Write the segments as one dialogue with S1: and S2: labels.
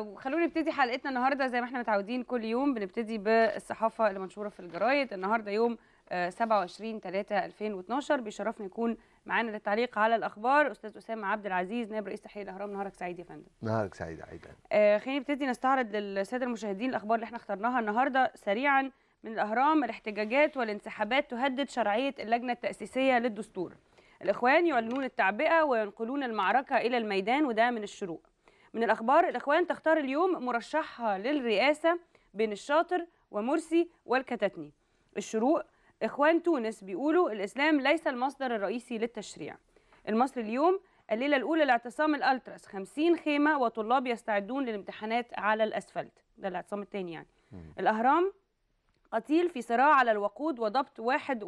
S1: وخلونا آه، نبتدي حلقتنا النهارده زي ما احنا متعودين كل يوم بنبتدي بالصحافه اللي منشوره في الجرايد النهارده يوم 27 3 2012 بيشرفني يكون معانا للتعليق على الاخبار استاذ اسامه عبد العزيز نائب رئيس تحرير الاهرام نهارك سعيد يا فندم
S2: نهارك سعيد ايضا
S1: آه خلينا نبتدي نستعرض للساده المشاهدين الاخبار اللي احنا اخترناها النهارده سريعا من الاهرام الاحتجاجات والانسحابات تهدد شرعيه اللجنه التاسيسيه للدستور الاخوان يعلنون التعبئه وينقلون المعركه الى الميدان وده من الشروق من الأخبار الإخوان تختار اليوم مرشحها للرئاسة بين الشاطر ومرسي والكتتني الشروق إخوان تونس بيقولوا الإسلام ليس المصدر الرئيسي للتشريع المصري اليوم الليلة الأولى لاعتصام الألتراس 50 خيمة وطلاب يستعدون للامتحانات على الأسفلت ده الاعتصام الثاني يعني مم. الأهرام قتيل في صراع على الوقود وضبط 1.4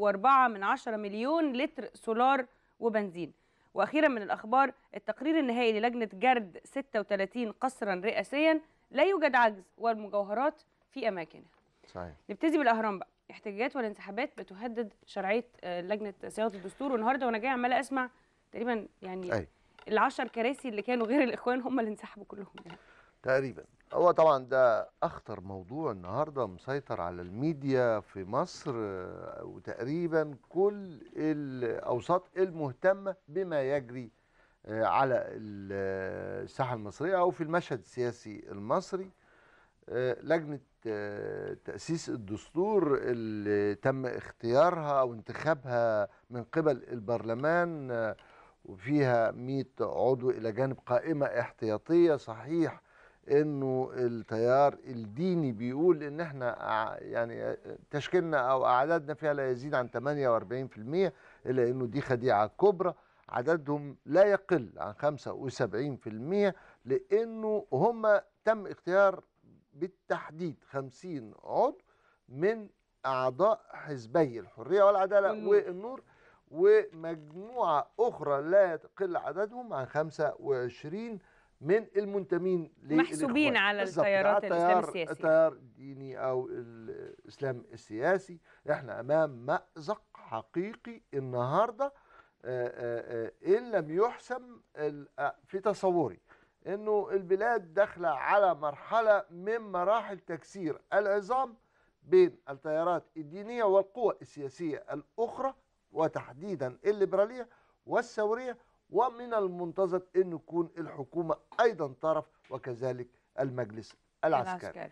S1: من عشرة مليون لتر سولار وبنزين واخيرا من الاخبار التقرير النهائي للجنه جرد 36 قصرا رئاسيا لا يوجد عجز والمجوهرات في اماكنها صحيح نبتدي بالاهرام بقى احتجاجات والانسحابات بتهدد شرعيه آه، لجنه صياغه الدستور والنهارده وانا جايه عماله اسمع تقريبا يعني أي. العشر كراسي اللي كانوا غير الاخوان هم اللي انسحبوا كلهم يعني.
S2: تقريبا هو طبعا ده اخطر موضوع النهارده مسيطر على الميديا في مصر آه، وتقريبا كل الاوساط المهتمه بما يجري آه، على آه، الساحه المصريه او في المشهد السياسي المصري لجنه تاسيس الدستور اللي تم اختيارها او انتخابها من قبل البرلمان وفيها 100 عضو الى جانب قائمه احتياطيه صحيح انه التيار الديني بيقول ان احنا يعني تشكيلنا او اعدادنا فيها لا يزيد عن 48% الا انه دي خديعه كبرى عددهم لا يقل عن 75% لانه هم تم اختيار بالتحديد 50 عضو من اعضاء حزبي الحريه والعداله والنور ومجموعه اخرى لا يقل عددهم عن 25 من المنتمين محسوبين على التيارات الاسلام السياسي التيار الديني او الاسلام السياسي احنا امام مازق حقيقي النهارده آه، آه، آه، ان لم يحسم في تصوري انه البلاد داخله على مرحله من مراحل تكسير العظام بين التيارات الدينيه والقوى السياسيه الاخرى وتحديدا الليبراليه والثوريه ومن المنتظر أن يكون الحكومة أيضا طرف وكذلك المجلس العسكري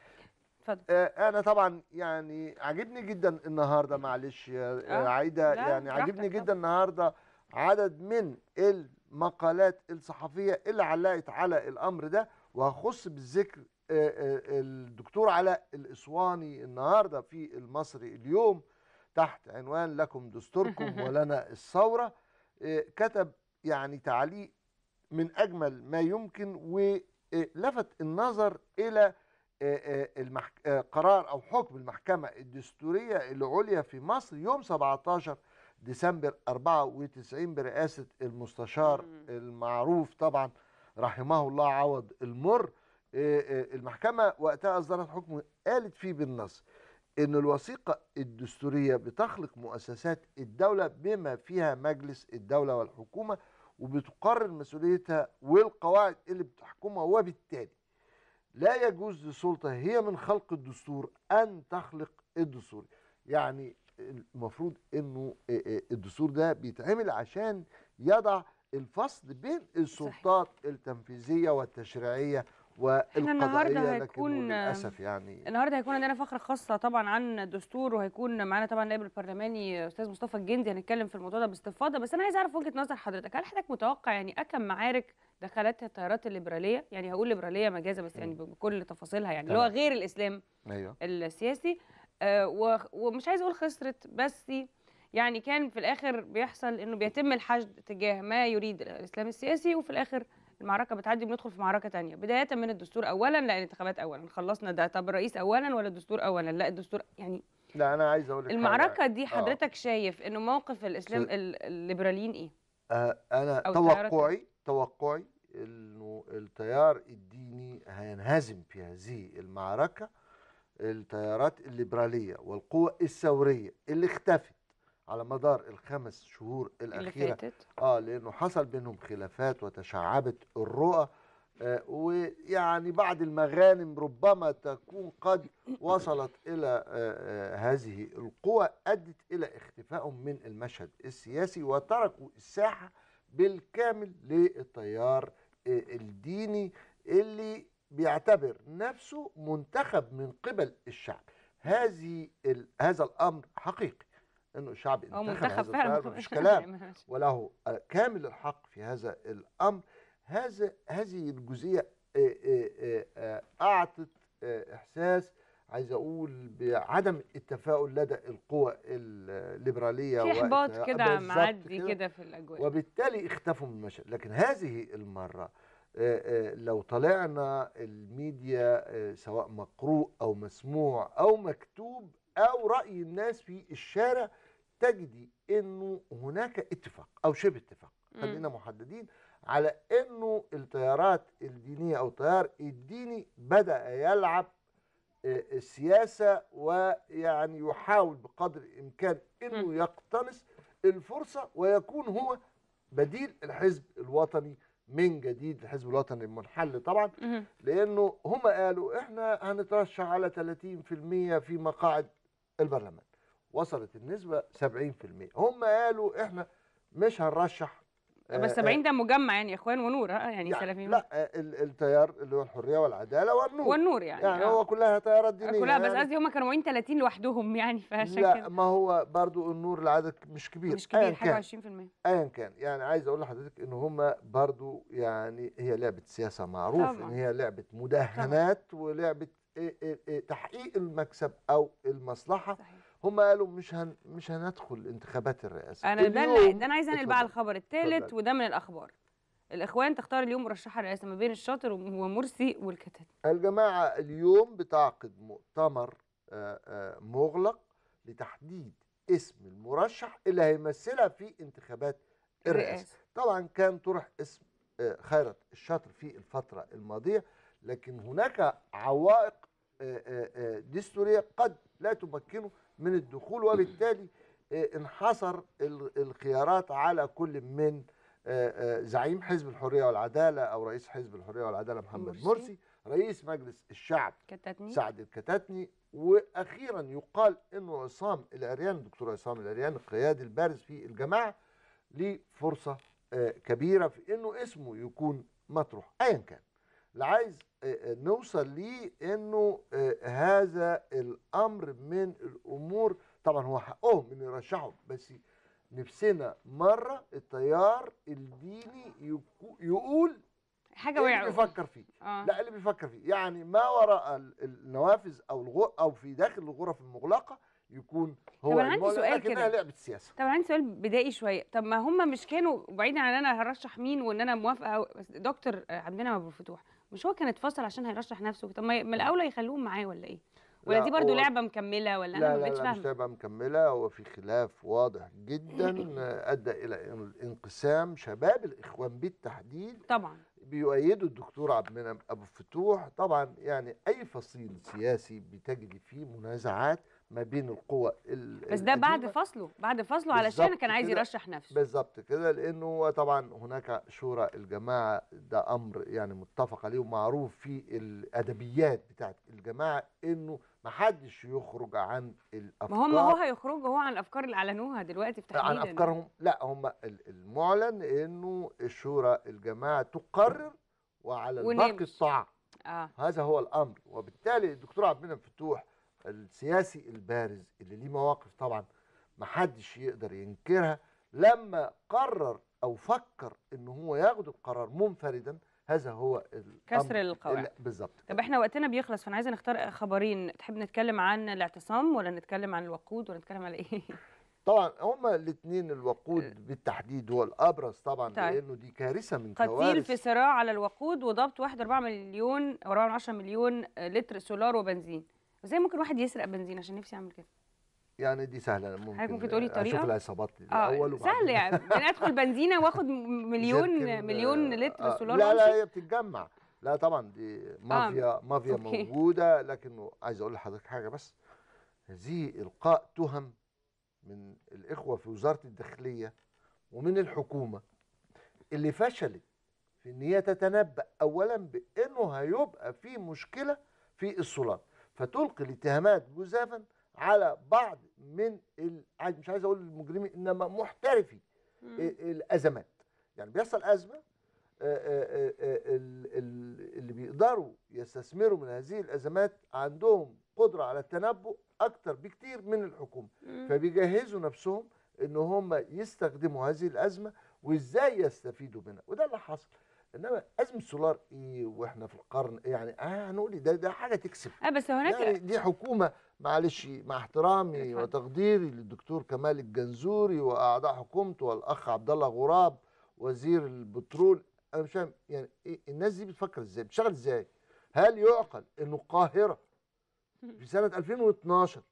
S2: آه انا طبعا يعني عجبني جدا النهارده معلش يا آه، عايده يعني عجبني جدا النهارده عدد من المقالات الصحفيه اللي علقت على الامر ده وهخص بالذكر آه، آه، الدكتور علاء الاسواني النهارده في المصري اليوم تحت عنوان لكم دستوركم ولنا الثوره كتب يعني تعليق من أجمل ما يمكن ولفت آه، النظر إلى آه، آه، المحك... قرار أو حكم المحكمة الدستورية العليا في مصر يوم 17 ديسمبر 94 برئاسة المستشار المعروف طبعا رحمه الله عوض المر المحكمة وقتها أصدرت حكم قالت فيه بالنص أن الوثيقة الدستورية بتخلق مؤسسات الدولة بما فيها مجلس الدولة والحكومة وبتقرر مسؤوليتها والقواعد اللي بتحكمها وبالتالي لا يجوز لسلطة هي من خلق الدستور أن تخلق الدستور يعني المفروض أنه الدستور ده بيتعمل عشان يضع الفصل بين السلطات التنفيذية والتشريعية والقضائيه النهارده هيكون للاسف يعني
S1: النهارده هيكون عندنا فقره خاصه طبعا عن الدستور وهيكون معانا طبعا نائب البرلماني استاذ مصطفى الجندي هنتكلم في الموضوع ده باستفاضه بس انا عايز اعرف وجهه نظر حضرتك هل حضرتك متوقع يعني اكم معارك دخلتها التيارات الليبراليه يعني هقول ليبراليه مجازا بس يعني بكل تفاصيلها يعني اللي هو غير الاسلام أيوه. السياسي آه ومش عايز اقول خسرت بس يعني كان في الاخر بيحصل انه بيتم الحشد تجاه ما يريد الاسلام السياسي وفي الاخر المعركه بتعدي بندخل في معركه تانية بدايه من الدستور اولا لا الانتخابات اولا خلصنا ده طب الرئيس اولا ولا الدستور اولا لا الدستور يعني
S2: لا انا عايز اقول المعركة المعركه دي آه. حضرتك
S1: آه. شايف انه موقف الاسلام الليبراليين ايه
S2: آه انا توقعي توقعي انه التيار الديني هينهزم في هذه المعركه التيارات الليبراليه والقوى الثوريه اللي اختفت على مدار الخمس شهور الأخيرة اللي آه لأنه حصل بينهم خلافات وتشعبت الرؤى آه ويعني بعض المغانم ربما تكون قد وصلت إلى آه, آه، هذه القوى أدت إلى اختفائهم من المشهد السياسي وتركوا الساحة بالكامل للتيار آه، الديني اللي بيعتبر نفسه منتخب من قبل الشعب هذه هذا الأمر حقيقي انه الشعب انتخب هذا فعلا مفيش كلام وله كامل الحق في هذا الامر هذا هذه الجزئيه آه، آه، آه، اعطت احساس عايز اقول بعدم التفاؤل لدى القوى الليبراليه في احباط كده معدي كده في الاجواء وبالتالي اختفوا من المشهد لكن هذه المره لو طلعنا الميديا سواء مقروء او مسموع او مكتوب او راي الناس في الشارع تجدي انه هناك اتفاق او شبه اتفاق خلينا محددين على انه التيارات الدينيه او التيار الديني بدا يلعب آه، السياسه ويعني يحاول بقدر الامكان انه يقتنص الفرصه ويكون هو بديل الحزب الوطني من جديد الحزب الوطني المنحل طبعا لانه هم قالوا احنا هنترشح على 30% في مقاعد البرلمان وصلت النسبه 70% هم قالوا احنا مش هنرشح آه، بس 70 آه، ده
S1: مجمع يعني اخوان ونور ها آه، يعني, يعني سلفيين
S2: لا التيار اللي هو الحريه والعداله والنور والنور يعني يعني هو كلها تيارات دينيه كلها بس يعني. قصدي
S1: هم كانوا معين 30 لوحدهم يعني فعشان لا كده.
S2: ما هو برضو النور العدد مش كبير مش كبير حاجه 20% ايا كان يعني عايز اقول لحضرتك ان هم برضو يعني هي لعبه سياسه معروف طبعا. ان هي لعبه مداهنات طبعا. ولعبه تحقيق المكسب او المصلحه صحيح. هم قالوا مش هن مش هندخل انتخابات الرئاسه انا ده اللي
S1: ده انا عايز انقل بقى على الخبر الثالث وده من الاخبار الاخوان تختار اليوم مرشحه الرئاسه ما بين الشاطر ومرسي والكتات
S2: الجماعه اليوم بتعقد مؤتمر آه، آه، مغلق لتحديد اسم المرشح اللي هيمثلها في انتخابات الرئاسه طبعا كان طرح اسم آه، خيرت الشاطر في الفتره الماضيه لكن هناك عوائق دستوريه قد لا تمكنه من الدخول وبالتالي آه، انحصر الخيارات على كل من آه، آه، زعيم حزب الحريه والعداله او رئيس حزب الحريه والعداله محمد مرسي, مرسي رئيس مجلس الشعب كتتني. سعد الكتاتني واخيرا يقال انه عصام العريان دكتور عصام العريان القيادي البارز في الجماعه ليه فرصه كبيره في انه اسمه يكون مطروح ايا كان اللي عايز آه، آه، نوصل ليه انه آه، هذا الامر من الامور طبعا هو حقهم ان يرشحوا بس نفسنا مره التيار الديني يقول حاجه ويعرف إيه اللي بيفكر فيه آه. لا اللي بيفكر فيه يعني ما وراء النوافذ او الغو او في داخل الغرف المغلقه يكون هو طب انا عندي سؤال كده لعبه السياسه
S1: طب عندي سؤال بدائي شويه طب ما هم مش كانوا بعيدا عن انا هرشح مين وان انا موافقه دكتور عبد المنعم ابو الفتوح مش هو كان اتفصل عشان هيرشح نفسه طب ما الاولى يخلوهم معاه ولا ايه ولا دي برضو لعبه مكمله ولا انا ما بقتش فاهمه لا مش لعبه
S2: مكمله هو في خلاف واضح جدا ادى الى انقسام شباب الاخوان بالتحديد طبعا بيؤيدوا الدكتور عبد المنعم ابو فتوح طبعا يعني اي فصيل سياسي بتجري فيه منازعات ما بين القوى بس ده بعد
S1: فصله بعد فصله علشان كان عايز يرشح نفسه
S2: بالظبط كده لانه طبعا هناك شورى الجماعه ده امر يعني متفق عليه ومعروف في الادبيات بتاعت الجماعه انه ما حدش يخرج عن الافكار ما هم هو
S1: هيخرجوا هو عن الافكار اللي اعلنوها دلوقتي في تحديدا عن افكارهم
S2: لا هم المعلن انه الشورى الجماعه تقرر وعلى الباقي الطاعه آه. هذا هو الامر وبالتالي الدكتور عبد المنعم فتوح السياسي البارز اللي ليه مواقف طبعا محدش يقدر ينكرها لما قرر او فكر ان هو ياخد القرار منفردا هذا هو كسر القواعد بالظبط
S1: طب احنا وقتنا بيخلص فانا عايزه نختار خبرين تحب نتكلم عن الاعتصام ولا نتكلم عن الوقود ولا نتكلم على ايه
S2: طبعا هما الاثنين الوقود أه. بالتحديد هو الابرز طبعا طيب. لانه دي كارثه من قتيل كوارث في
S1: صراع على الوقود وضبط 1.4 مليون و 4.10 مليون آه، لتر سولار وبنزين ازاي ممكن واحد يسرق بنزين عشان نفسي اعمل كده
S2: يعني دي سهله ممكن حضرتك ممكن تقولي الطريقه اشوف العصابات آه، الاول وبعدين سهل يعني
S1: انا ادخل بنزينه واخد مليون آه، مليون لتر آه سولار لا لا هي
S2: بتتجمع لا طبعا دي مافيا آه. مافيا أوكي. موجوده لكن عايز اقول لحضرتك حاجه بس هذه القاء تهم من الاخوه في وزاره الداخليه ومن الحكومه اللي فشلت في ان هي تتنبا اولا بانه هيبقى في مشكله في السولار فتلقي الاتهامات جزافا على بعض من مش عايز اقول المجرمين انما محترفي الازمات يعني بيحصل ازمه آه، آه، آه، اللي بيقدروا يستثمروا من هذه الازمات عندهم قدره على التنبؤ اكتر بكتير من الحكومه فبيجهزوا نفسهم ان هم يستخدموا هذه الازمه وازاي يستفيدوا منها وده اللي حصل انما ازمه سولار ايه واحنا في القرن يعني آه هنقول إيه؟ ده ده حاجه تكسب اه
S1: بس هناك يعني
S2: دي حكومه معلش مع احترامي وتقديري للدكتور كمال الجنزوري واعضاء حكومته والاخ عبد الله غراب وزير البترول انا مش فاهم يعني إيه الناس دي بتفكر ازاي بتشتغل ازاي هل يعقل ان القاهره في سنه 2012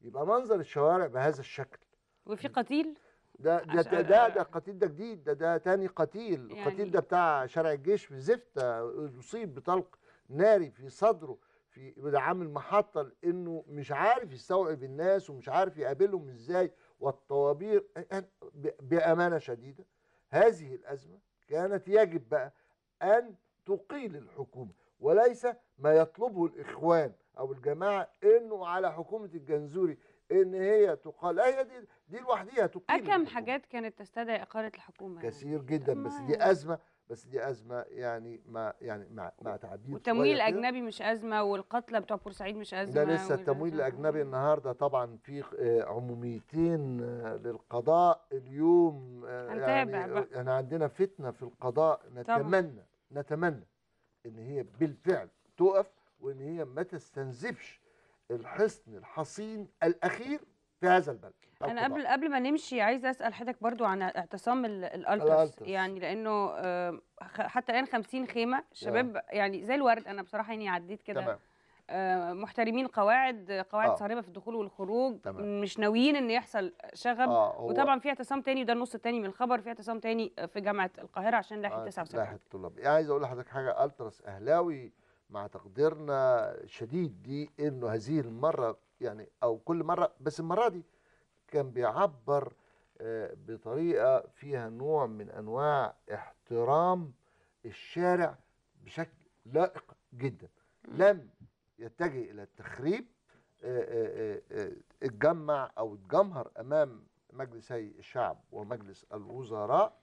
S2: يبقى منظر الشوارع بهذا الشكل
S1: وفي قتيل
S2: ده ده ده, ده, ده قتيل ده جديد ده ده تاني قتيل يعني القتيل ده بتاع شارع الجيش في زفت اصيب بطلق ناري في صدره في عامل محطه انه مش عارف يستوعب الناس ومش عارف يقابلهم ازاي والطوابير بامانه شديده هذه الازمه كانت يجب بقى ان تقيل الحكومه وليس ما يطلبه الاخوان او الجماعه انه على حكومه الجنزوري ان هي تقال هي دي دي لوحديها تقيم
S1: كم حاجات كانت تستدعي اقاله الحكومه يعني؟
S2: كثير يعني. جدا بس دي يعني. ازمه بس دي ازمه يعني مع يعني مع مع تعديل والتمويل الاجنبي
S1: مش ازمه والقتلى بتوع بورسعيد مش ازمه ده لسه التمويل
S2: الاجنبي النهارده طبعا في آه، عموميتين آه، للقضاء اليوم آه، يعني انا يعني عندنا فتنه في القضاء نتمنى طبعا. نتمنى ان هي بالفعل تقف وان هي ما تستنزفش الحصن الحصين الاخير في هذا البلد انا قبل
S1: قبل ما نمشي عايزه اسال حضرتك برضو عن اعتصام الالترس يعني لانه آه، حتى الان 50 خيمه شباب يعني زي الورد انا بصراحه اني عديت كده تمام آه، محترمين قواعد قواعد آه. صارمه في الدخول والخروج تمام. مش ناويين ان يحصل شغب آه وطبعا في اعتصام تاني وده النص التاني من الخبر في اعتصام تاني في جامعه القاهره عشان لاحق 79 لاحق
S2: الطلاب يعني عايز اقول لحضرتك حاجه التراس اهلاوي مع تقديرنا الشديد دي انه هذه المره يعني او كل مره بس المره دي كان بيعبر آه، بطريقه فيها نوع من انواع احترام الشارع بشكل لائق جدا لم يتجه الى التخريب آه، آه، اتجمع او اتجمهر امام مجلسي الشعب ومجلس الوزراء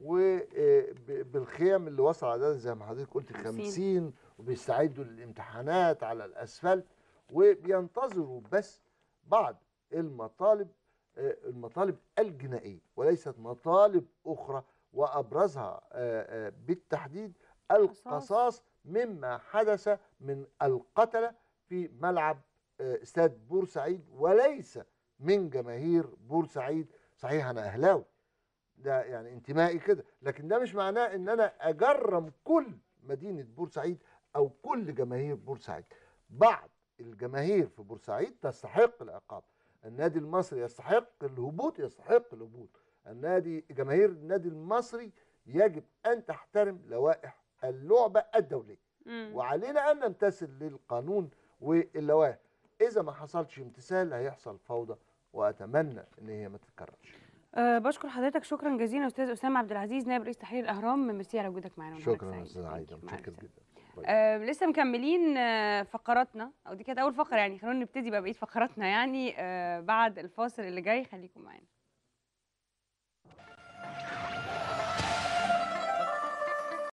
S2: وبالخيم آه، اللي وصل عددها زي ما حضرتك قلت 50 وبيستعدوا للامتحانات على الاسفلت وبينتظروا بس بعض المطالب آه، المطالب الجنائيه وليست مطالب اخرى وابرزها آه، بالتحديد القصاص مما حدث من القتله في ملعب استاد بورسعيد وليس من جماهير بورسعيد صحيح انا اهلاوي ده يعني انتمائي كده لكن ده مش معناه ان انا اجرم كل مدينه بورسعيد او كل جماهير بورسعيد بعض الجماهير في بورسعيد تستحق العقاب النادي المصري يستحق الهبوط يستحق الهبوط النادي جماهير النادي المصري يجب ان تحترم لوائح اللعبه الدوليه وعلينا ان نمتثل للقانون واللوائح اذا ما حصلش امتثال هيحصل فوضى واتمنى ان هي ما تتكررش
S1: أه بشكر حضرتك شكرا جزيلا استاذ اسامه عبد العزيز نائب رئيس تحرير الاهرام ميرسي على وجودك معانا شكرا
S2: استاذ عايده متشكر جدا
S1: آه لسه مكملين آه، فقراتنا او دي كانت اول فقره يعني خلونا نبتدي بقى بقيه فقراتنا يعني آه بعد الفاصل اللي جاي خليكم معانا